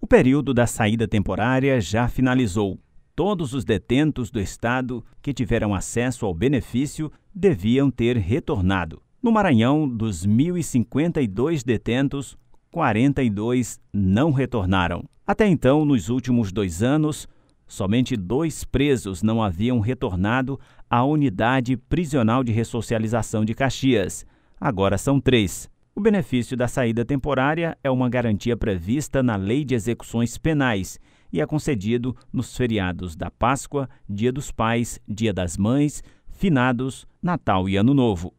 O período da saída temporária já finalizou. Todos os detentos do Estado que tiveram acesso ao benefício deviam ter retornado. No Maranhão, dos 1.052 detentos, 42 não retornaram. Até então, nos últimos dois anos, somente dois presos não haviam retornado à unidade prisional de ressocialização de Caxias. Agora são três. O benefício da saída temporária é uma garantia prevista na Lei de Execuções Penais e é concedido nos feriados da Páscoa, Dia dos Pais, Dia das Mães, finados, Natal e Ano Novo.